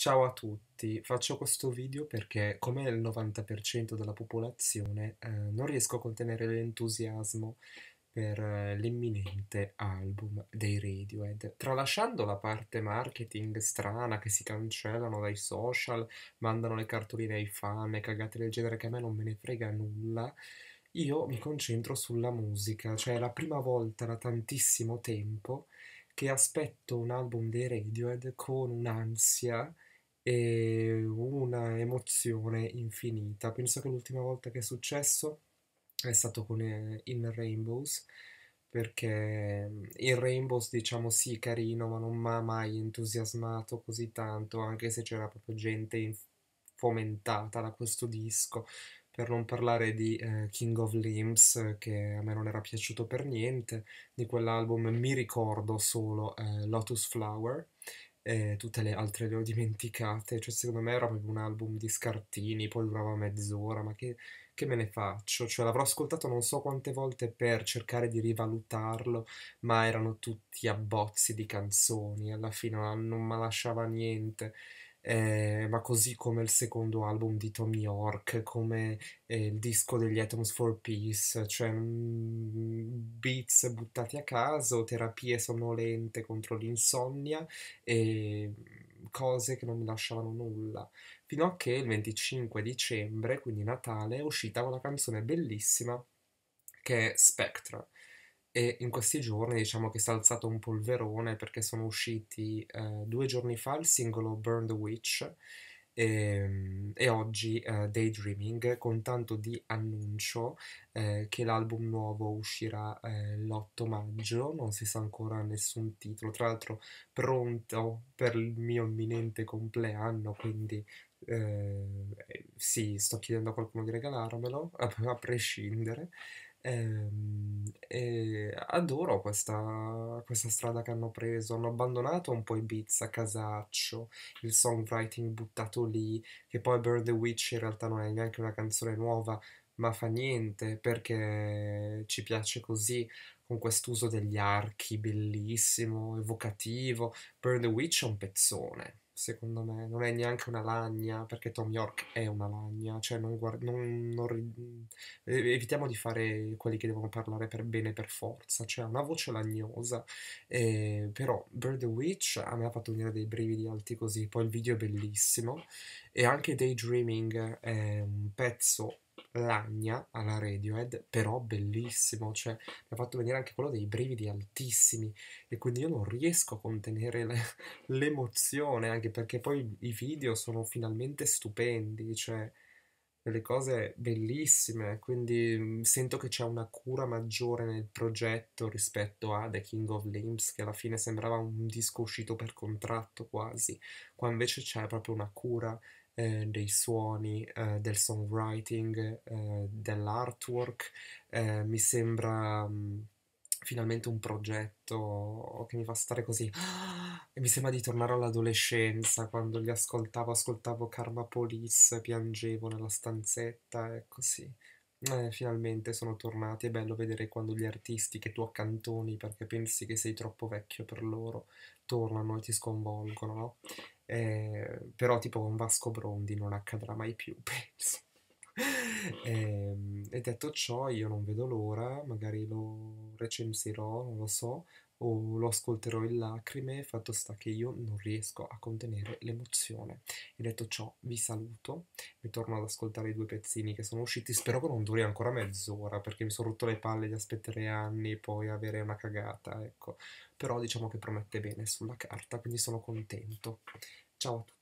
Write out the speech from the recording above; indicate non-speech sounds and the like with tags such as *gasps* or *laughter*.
Ciao a tutti, faccio questo video perché come il 90% della popolazione eh, non riesco a contenere l'entusiasmo per eh, l'imminente album dei Radiohead. Tralasciando la parte marketing strana che si cancellano dai social, mandano le cartoline ai fan e cagate del genere che a me non me ne frega nulla, io mi concentro sulla musica, cioè è la prima volta da tantissimo tempo che aspetto un album dei Radiohead con un'ansia e una emozione infinita. Penso che l'ultima volta che è successo è stato con eh, In Rainbows, perché mm, in Rainbows diciamo sì carino, ma non mi ha mai entusiasmato così tanto, anche se c'era proprio gente fomentata da questo disco. Per non parlare di eh, King of Limbs, che a me non era piaciuto per niente, di quell'album mi ricordo solo eh, Lotus Flower, e tutte le altre le ho dimenticate, cioè secondo me era proprio un album di scartini, poi durava mezz'ora, ma che, che me ne faccio? Cioè l'avrò ascoltato non so quante volte per cercare di rivalutarlo, ma erano tutti abbozzi di canzoni, alla fine non, non mi lasciava niente eh, ma così come il secondo album di Tommy York, come eh, il disco degli Atoms for Peace, cioè mh, mm, beats buttati a caso, terapie sonnolente contro l'insonnia e mm, cose che non mi lasciavano nulla. Fino a che il 25 dicembre, quindi Natale, è uscita una canzone bellissima che è Spectra e in questi giorni diciamo che si è alzato un polverone perché sono usciti eh, due giorni fa il singolo Burn the Witch e, ehm, e oggi eh, Daydreaming con tanto di annuncio eh, che l'album nuovo uscirà eh, l'8 maggio, non si sa ancora nessun titolo, tra l'altro pronto per il mio imminente compleanno, quindi eh, sì, sto chiedendo a qualcuno di regalarmelo, *laughs* a prescindere. Ehm, e, adoro questa, questa, strada che hanno preso. Hanno abbandonato un po' i a Casaccio, il songwriting buttato lì, che poi Burn the Witch in realtà non è neanche una canzone nuova, ma fa niente perché ci piace così con quest'uso degli archi bellissimo, evocativo. Burn the Witch è un pezzone secondo me, non è neanche una lagna, perché Tom York è una lagna, cioè non guard- non, non, evitiamo di fare quelli che devono parlare per bene per forza, cioè ha una voce lagnosa, eh, però Bird Witch a me ha fatto venire dei brividi alti così, poi il video è bellissimo e anche Daydreaming è un pezzo lagna alla Radiohead, però bellissimo, cioè mi ha fatto venire anche quello dei brividi altissimi e quindi io non riesco a contenere le, *laughs* l'emozione, anche perché poi i video sono finalmente stupendi, cioè delle cose bellissime, quindi mm, sento che c'è una cura maggiore nel progetto rispetto a The King of Limbs, che alla fine sembrava un disco uscito per contratto quasi, qua invece c'è proprio una cura eh, dei suoni, eh, del songwriting, eh, dell'artwork, eh, mi sembra mh, mm, finalmente un progetto che mi fa stare così. *gasps* E mi sembra di tornare all'adolescenza, quando li ascoltavo, ascoltavo Karma Police, piangevo nella stanzetta e così. Eh, finalmente sono tornati, è bello vedere quando gli artisti che tu accantoni perché pensi che sei troppo vecchio per loro tornano e ti sconvolgono, no? Eh, però tipo con Vasco Brondi non accadrà mai più, *laughs* penso. e, ehm, e detto ciò, io non vedo l'ora, magari lo recensirò, non lo so, o lo ascolterò in lacrime, fatto sta che io non riesco a contenere l'emozione. E detto ciò, vi saluto, mi torno ad ascoltare i due pezzini che sono usciti, spero che non duri ancora mezz'ora, perché mi sono rotto le palle di aspettare anni, e poi avere una cagata, ecco. Però diciamo che promette bene sulla carta, quindi sono contento. Ciao a tutti.